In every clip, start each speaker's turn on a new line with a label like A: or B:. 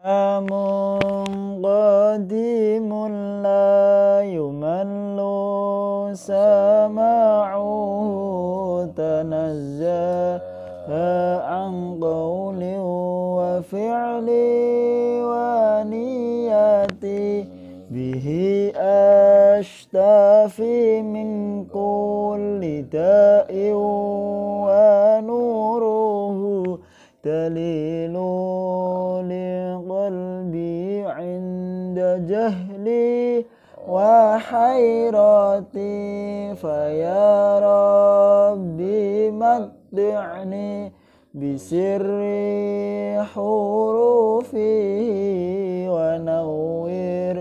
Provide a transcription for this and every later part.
A: كلام قديم لا يمل سماعه تنزه عن قول وفعل ونياتي به أشتفي من كل داء ونوره تلي jahli wa hayrati roti, ya rabbi mad'ni bi sirri hurufi wa nawwir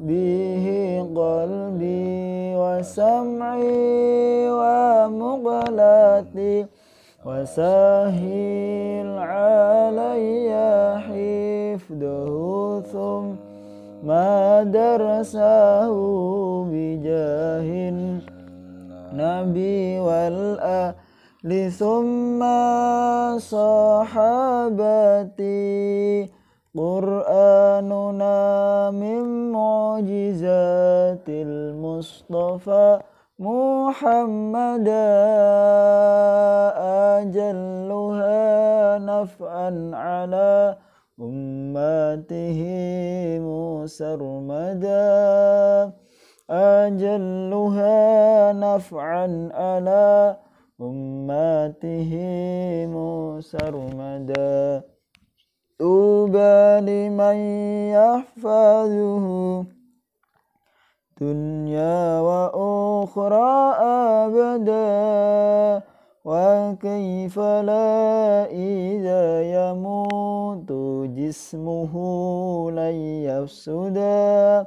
A: bihi qalbi wa sam'i wa muqlati wa sahil 'alayya hifdhuhum ما درسه بجاه النبي والآل ثم صحابتي قرآننا من معجزات المصطفى محمد أجلها نفعا على أمة رحمته مسرمدا أجلها نفعا على أمته مسرمدا طوبى لمن يحفظه دنيا وأخرى أبدا وكيف لا إذا يموت جسمه لن يفسدا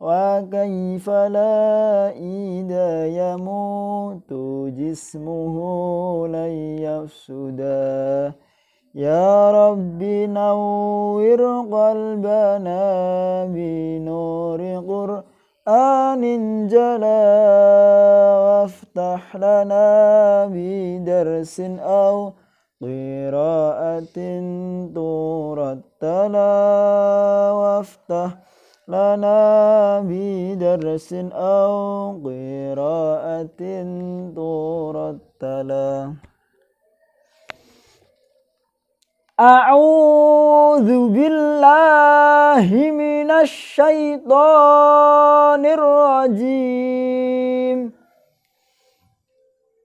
A: وكيف لا إذا يموت جسمه لن يفسدا يا رب نور قلبنا بنور قرآن آن جلا وافتح لنا بدرس أو قراءة ترتلا وافتح لنا بدرس أو قراءة ترتلا أعوذ بالله من minasyaitonir rajim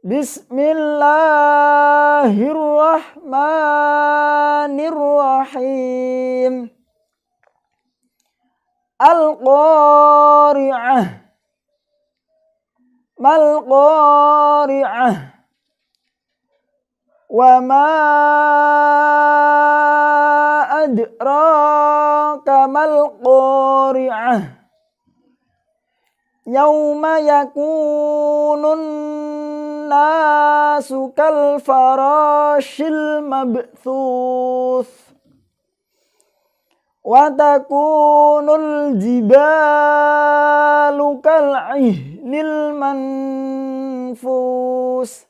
A: Bismillahirrahmanirrahim Al-Qari'ah Mal-Qari'ah Wa ma adra'ah mal qari'ah yauma yakunun nasu kal farashil mabthuth jibalu kal ihnil manfus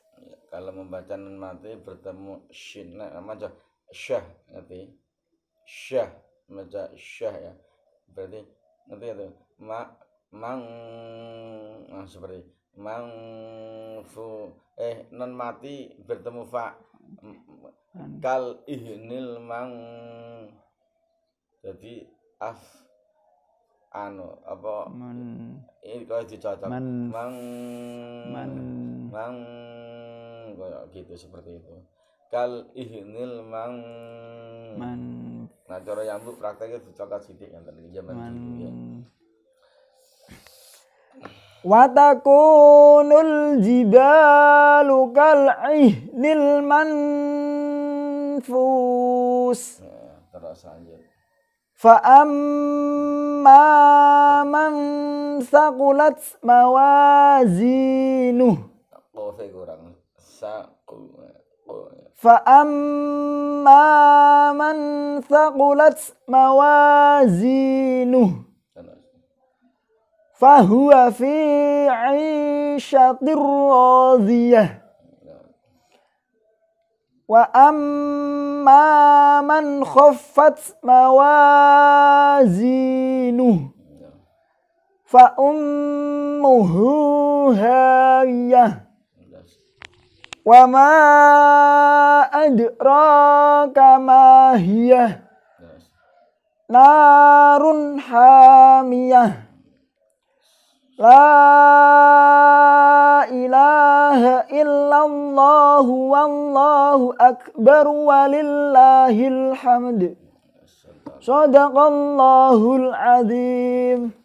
B: kalau membaca nun mati bertemu shin nah, macam syah nanti syah meja syah ya berarti nanti itu ma mang nah, seperti mang fu eh non mati bertemu fa kal ihnil mang jadi af anu apa man, ini kau dicocok man, mang man mang kayak gitu seperti itu kal ihnil mang man nah cara nyambut prakteknya dicokat sidik yang tadi zaman man... dulu ya
A: Watakunul jibalu kal ihnil manfus nah,
B: terus lanjut
A: فأما من ثقلت موازينه
B: kurang eh,
A: فأما من ثقلت موازينه فهو في عيشة راضية وأما من خفت موازينه فأمه هايه Wa ma adraka ma hiyah. Narun hamiyah. La ilaha illallah wallahu akbar walillahil hamd. Sadaqallahul azim.